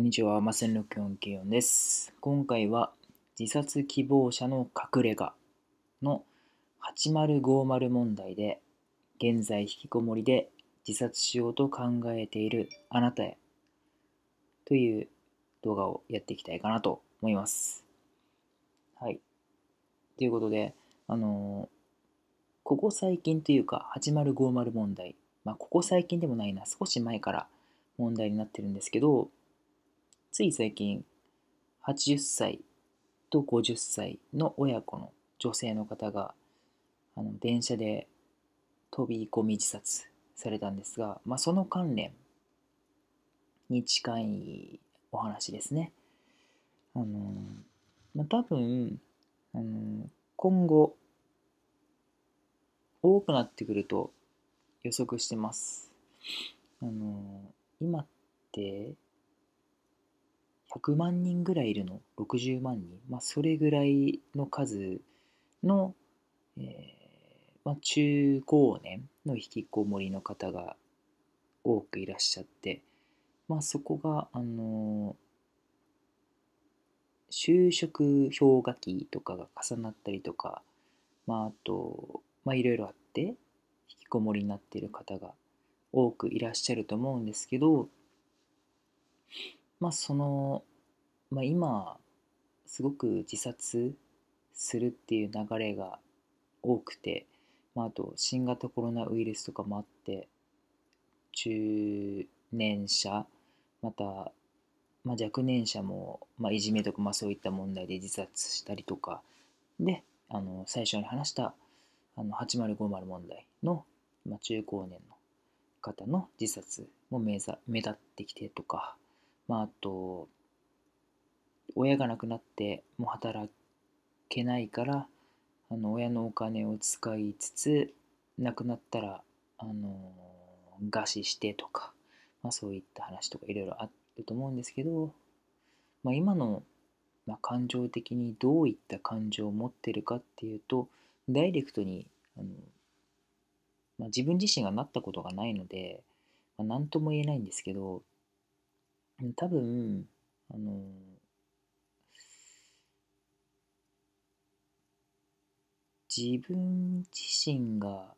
こんにちは、マセン6494です。今回は自殺希望者の隠れ家の8050問題で、現在引きこもりで自殺しようと考えているあなたへという動画をやっていきたいかなと思います。はい。ということで、あのー、ここ最近というか8050問題、まあ、ここ最近でもないな、少し前から問題になってるんですけど、つい最近、80歳と50歳の親子の女性の方が、あの電車で飛び込み自殺されたんですが、まあ、その関連に近いお話ですね。あのまあ、多分、あの今後多くなってくると予測してます。あの今って100万人ぐらいいるの60万人、まあ、それぐらいの数の、えーまあ、中高年の引きこもりの方が多くいらっしゃって、まあ、そこが、あの就職氷河期とかが重なったりとか、まあ、あと、まあ、いろいろあって引きこもりになっている方が多くいらっしゃると思うんですけどまあその、まあ、今すごく自殺するっていう流れが多くて、まあ、あと新型コロナウイルスとかもあって中年者また、まあ、若年者も、まあ、いじめとか、まあ、そういった問題で自殺したりとかであの最初に話したあの8050問題の、まあ、中高年の方の自殺も目立ってきてとかまあ、あと、親が亡くなってもう働けないからあの親のお金を使いつつ亡くなったら、あの餓死してとか、まあ、そういった話とかいろいろあると思うんですけど、まあ、今の、まあ、感情的にどういった感情を持ってるかっていうとダイレクトにあの、まあ、自分自身がなったことがないので、まあ、何とも言えないんですけど多分、あの、自分自身が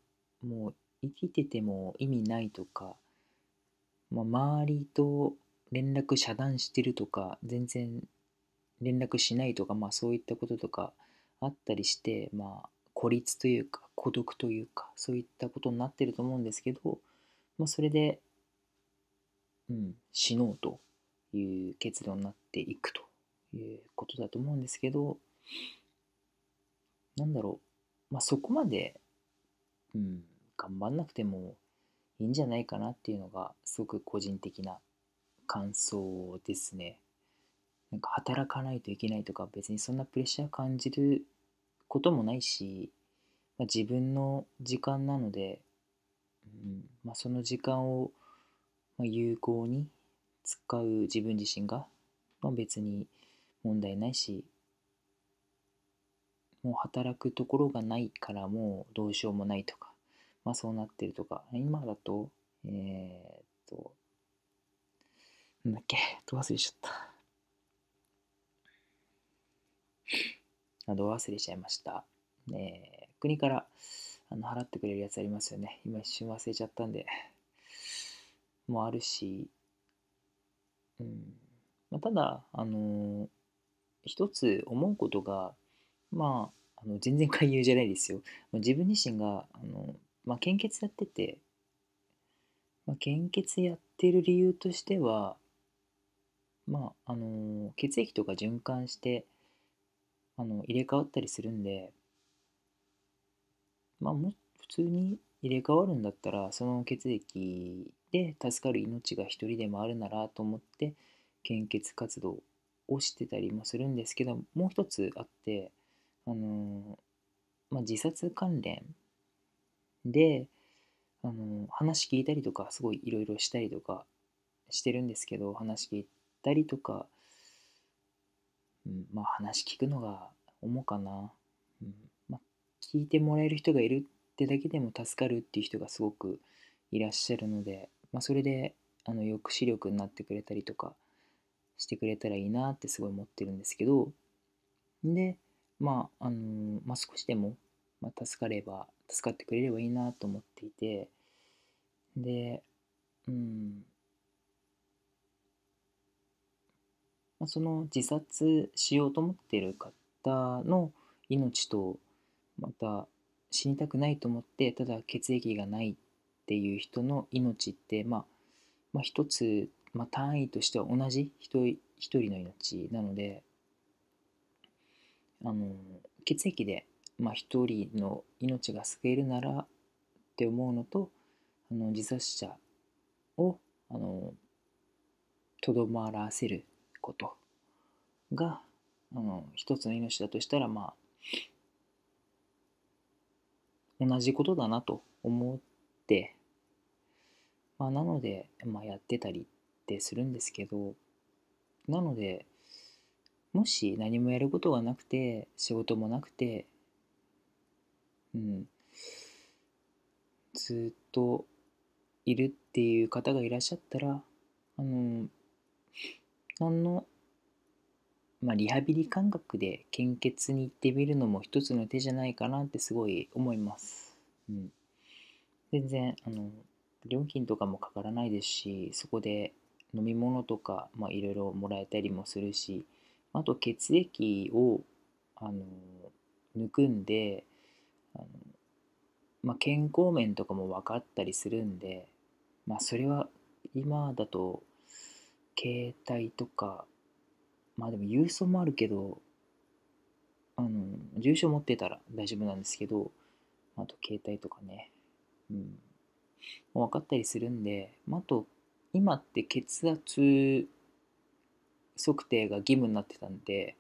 もう生きてても意味ないとか、まあ、周りと連絡遮断してるとか全然連絡しないとか、まあ、そういったこととかあったりして、まあ、孤立というか孤独というかそういったことになってると思うんですけど、まあ、それで、うん、死のうという結論になっていくということだと思うんですけど、なんだろう、まあ、そこまで、うん、頑張んなくてもいいんじゃないかなっていうのが、すごく個人的な感想ですね。なんか働かないといけないとか、別にそんなプレッシャー感じることもないし、まあ、自分の時間なので、うんまあ、その時間を有効に使う自分自身が、まあ、別に問題ないしもう働くところがないからもうどうしようもないとか、まあ、そうなってるとか今だとえー、っとなんだっけと忘れちゃったあど忘れちゃいました、えー、国からあの払ってくれるやつありますよね今一瞬忘れちゃったんでもあるしうんまあ、ただ、あのー、一つ思うことが、まあ、あの全然勧誘じゃないですよ。ま自分自身が、あのまあ、献血やってて、まあ、献血やってる理由としては、まあ、あのー、血液とか循環して、あの入れ替わったりするんで、まあ、も普通に入れ替わるんだったらその血液で助かる命が一人でもあるならと思って献血活動をしてたりもするんですけどもう一つあってあの、まあ、自殺関連であの話聞いたりとかすごいいろいろしたりとかしてるんですけど話聞いたりとか、うん、まあ話聞くのが主かな、うんまあ、聞いてもらえる人がいるってだけでも助かるっていう人がすごくいらっしゃるのでまあ、それであの抑止力になってくれたりとかしてくれたらいいなってすごい思ってるんですけどで、まああのまあ、少しでも、まあ、助かれば助かってくれればいいなと思っていてで、うんまあ、その自殺しようと思ってる方の命とまた死にたくないと思ってただ血液がないっっていう人の命って、まあ、まあ、一つ、まあ、単位としては同じ人一人の命なので、あの、血液で、まあ、一人の命が救えるならって思うのと、あの自殺者を、あの、とどまらせることが、あの、一つの命だとしたら、まあ、同じことだなと思ってまあ、なので、まあ、やってたりってするんですけど、なので、もし何もやることがなくて、仕事もなくて、うん、ずっといるっていう方がいらっしゃったら、あの、何の、まあ、リハビリ感覚で献血に行ってみるのも一つの手じゃないかなってすごい思います。うん、全然、あの、料金とかもかからないですし、そこで飲み物とか、まあ、いろいろもらえたりもするし、あと血液をあの抜くんで、あのまあ、健康面とかも分かったりするんで、まあ、それは今だと携帯とか、まあでも郵送もあるけど、あの、住所持ってたら大丈夫なんですけど、あと携帯とかね、うん、分かったりするんで、まあ、と今って血圧測定が義務になってたんで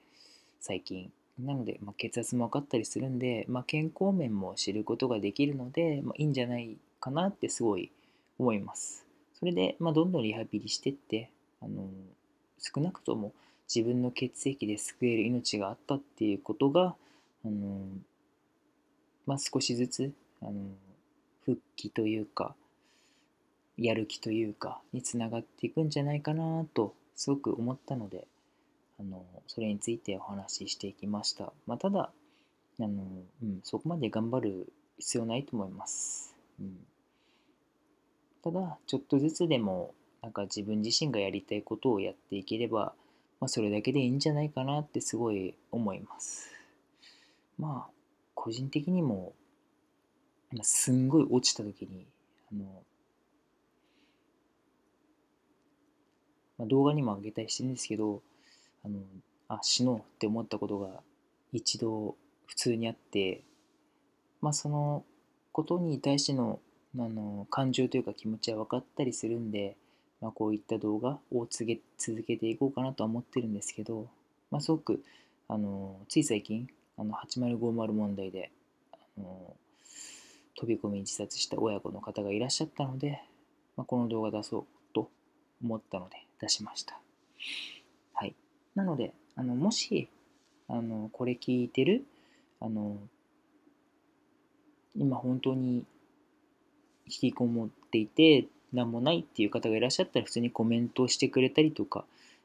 最近なので、まあ、血圧も分かったりするんで、まあ、健康面も知ることができるので、まあ、いいんじゃないかなってすごい思いますそれで、まあ、どんどんリハビリしてってあの少なくとも自分の血液で救える命があったっていうことがあの、まあ、少しずつあの復帰というかやる気というかにつながっていくんじゃないかなとすごく思ったのであのそれについてお話ししていきました、まあ、ただあの、うん、そこまで頑張る必要ないと思います、うん、ただちょっとずつでもなんか自分自身がやりたいことをやっていければ、まあ、それだけでいいんじゃないかなってすごい思いますまあ個人的にも今すんごい落ちた時にあの、まあ、動画にも上げたりしてるんですけどあのあ死のうって思ったことが一度普通にあってまあそのことに対してのあの感情というか気持ちは分かったりするんで、まあ、こういった動画を続け続けていこうかなとは思ってるんですけど、まあ、すごくあのつい最近あの8050問題であの飛び込み自殺した親子の方がいらっしゃったので、まあ、この動画出そうと思ったので出しました。はい。なので、あのもし、あのこれ聞いてる、あの今本当に引きこもっていて何もないっていう方がいらっしゃったら普通にコメントをしてくれたりとか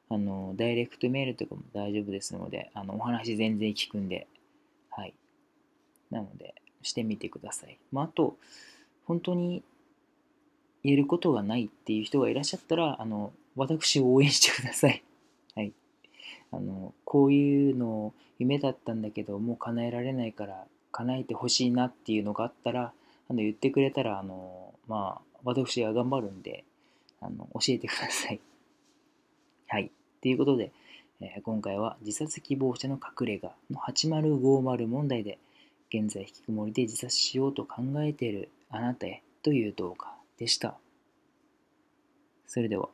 あのダイレクトメールとかも大丈夫ですのであのお話全然聞くんではいなのでしてみてください。まあ、あと、本当に言えることがないっていう人がいらっしゃったら、あの、私を応援してください。はい。あの、こういうの夢だったんだけど、もう叶えられないから、叶えてほしいなっていうのがあったら、あの、言ってくれたら、あの、まあ、私は頑張るんで、あの、教えてください。はい。ということで、えー、今回は自殺希望者の隠れ家の8050問題で、現在引きこもりで自殺しようと考えているあなたへという動画でした。それでは。